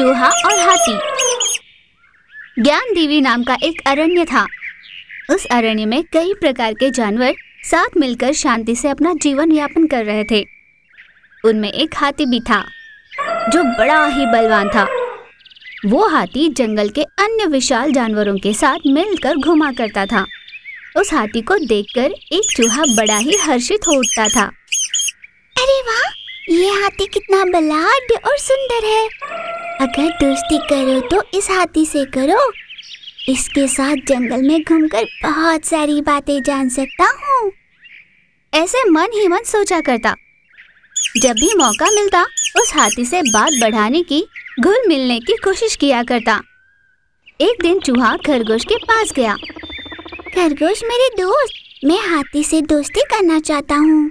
चूहा और हाथी ज्ञान देवी नाम का एक अरण्य था उस अरण्य में कई प्रकार के जानवर साथ मिलकर शांति से अपना जीवन यापन कर रहे थे उनमें एक हाथी भी था जो बड़ा ही बलवान था वो हाथी जंगल के अन्य विशाल जानवरों के साथ मिलकर घुमा करता था उस हाथी को देखकर एक चूहा बड़ा ही हर्षित हो उठता था अरे वाह ये हाथी कितना बलाढ़ और सुंदर है अगर दोस्ती करो तो इस हाथी से करो इसके साथ जंगल में घूमकर बहुत सारी बातें जान सकता हूँ ऐसे मन ही मन सोचा करता जब भी मौका मिलता उस हाथी से बात बढ़ाने की घुल मिलने की कोशिश किया करता एक दिन चूहा खरगोश के पास गया खरगोश मेरे दोस्त मैं हाथी से दोस्ती करना चाहता हूँ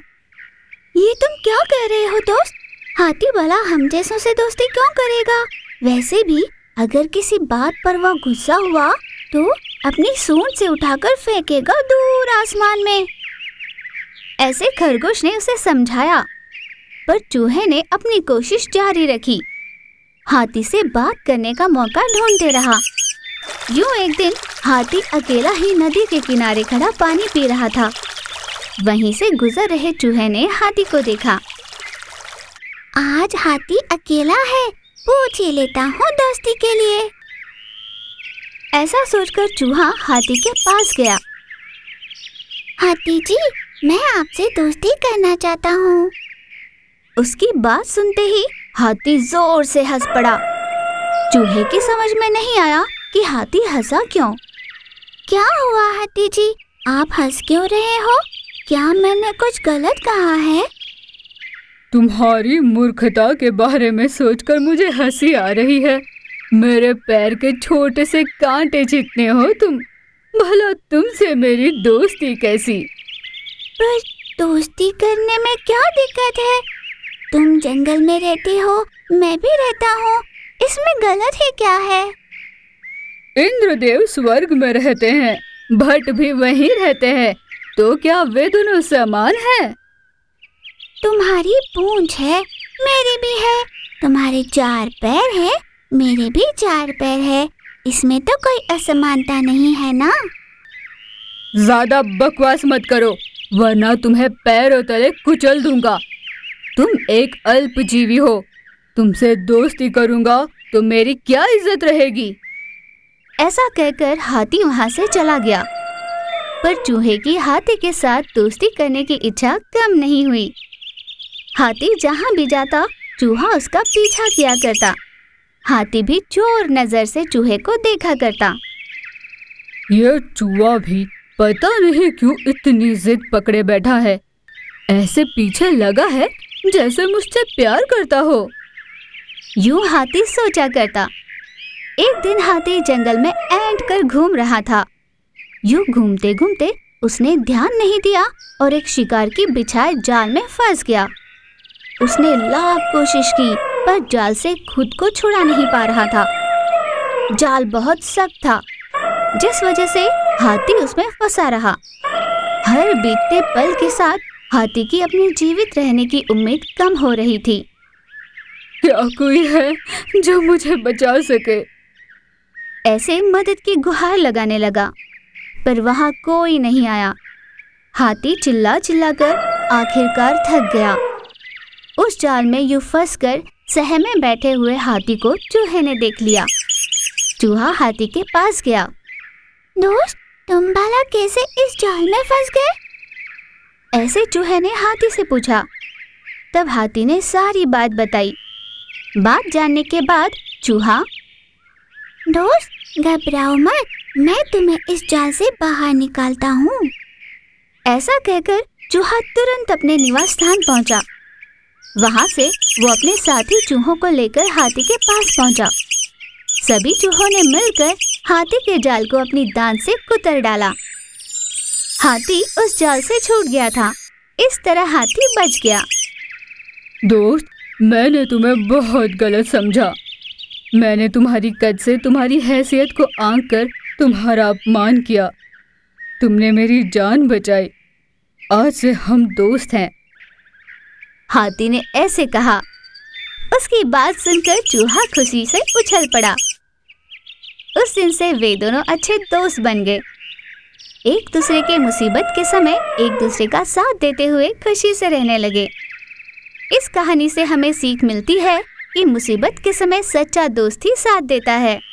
ये तुम क्या कह रहे हो दोस्त हाथी भला हम जैसों से दोस्ती क्यों करेगा वैसे भी अगर किसी बात पर वह गुस्सा हुआ तो अपनी सूंड से उठाकर फेंकेगा दूर आसमान में ऐसे खरगोश ने उसे समझाया पर चूहे ने अपनी कोशिश जारी रखी हाथी से बात करने का मौका ढूंढते रहा यूं एक दिन हाथी अकेला ही नदी के किनारे खड़ा पानी पी रहा था वहीं से गुजर रहे चूहे ने हाथी को देखा आज हाथी अकेला है पूछ ही लेता हूँ दोस्ती के लिए ऐसा सोचकर चूहा हाथी के पास गया हाथी जी मैं आपसे दोस्ती करना चाहता हूँ उसकी बात सुनते ही हाथी जोर से हंस पड़ा चूहे की समझ में नहीं आया कि हाथी हंसा क्यों क्या हुआ हाथी जी आप हंस क्यों रहे हो क्या मैंने कुछ गलत कहा है तुम्हारी मूर्खता के बारे में सोचकर मुझे हंसी आ रही है मेरे पैर के छोटे से कांटे जितने हो तुम भला तुमसे मेरी दोस्ती कैसी पर दोस्ती करने में क्या दिक्कत है तुम जंगल में रहते हो मैं भी रहता हूँ इसमें गलत ही क्या है इंद्रदेव स्वर्ग में रहते हैं भट्ट भी वहीं रहते हैं तो क्या वे दोनों समान हैं? तुम्हारी पूंछ है मेरी भी है तुम्हारे चार पैर है मेरे भी चार पैर है इसमें तो कोई असमानता नहीं है ना ज्यादा बकवास मत करो वरना तुम्हें पैरों तले कुचल दूंगा तुम एक अल्पजीवी हो तुमसे दोस्ती करूंगा तो मेरी क्या इज्जत रहेगी ऐसा कहकर हाथी वहाँ से चला गया पर चूहे की हाथी के साथ दोस्ती करने की इच्छा कम नहीं हुई हाथी जहाँ भी जाता चूहा उसका पीछा किया करता हाथी भी चोर नजर से चूहे को देखा करता ये चूहा भी पता नहीं क्यों इतनी जिद पकड़े बैठा है ऐसे पीछे लगा है जैसे मुझसे प्यार करता हो यूं हाथी सोचा करता एक दिन हाथी जंगल में ऐंठ कर घूम रहा था यूं घूमते घूमते उसने ध्यान नहीं दिया और एक शिकार की बिछाए जाल में फंस गया उसने लाख कोशिश की पर जाल से खुद को छुड़ा नहीं पा रहा था जाल बहुत सख्त था जिस वजह से हाथी उसमें फंसा रहा हर बीतते पल के साथ हाथी की अपने जीवित रहने की उम्मीद कम हो रही थी क्या कोई है जो मुझे बचा सके ऐसे मदद की गुहार लगाने लगा पर वहाँ कोई नहीं आया हाथी चिल्ला चिल्ला कर आखिरकार थक गया जाल में यू फंस कर सहमे बैठे हुए हाथी को चूहे ने देख लिया चूहा हाथी के पास गया दोस्त तुम भला कैसे इस जाल में फंस गए ऐसे चूहे ने हाथी से पूछा तब हाथी ने सारी बात बताई बात जानने के बाद चूहा दोस्त घबराओ मत मैं तुम्हें इस जाल से बाहर निकालता हूँ ऐसा कहकर चूहा तुरंत अपने निवास स्थान पहुँचा वहाँ से वो अपने साथी चूहों को लेकर हाथी के पास पहुँचा सभी चूहों ने मिलकर हाथी के जाल को अपनी दांत से कुतर डाला हाथी उस जाल से छूट गया था इस तरह हाथी बच गया दोस्त मैंने तुम्हें बहुत गलत समझा मैंने तुम्हारी कद से तुम्हारी हैसियत को आंक कर तुम्हारा अपमान किया तुमने मेरी जान बचाई आज से हम दोस्त हैं हाथी ने ऐसे कहा उसकी बात सुनकर चूहा खुशी से उछल पड़ा उस दिन से वे दोनों अच्छे दोस्त बन गए एक दूसरे के मुसीबत के समय एक दूसरे का साथ देते हुए खुशी से रहने लगे इस कहानी से हमें सीख मिलती है कि मुसीबत के समय सच्चा दोस्त ही साथ देता है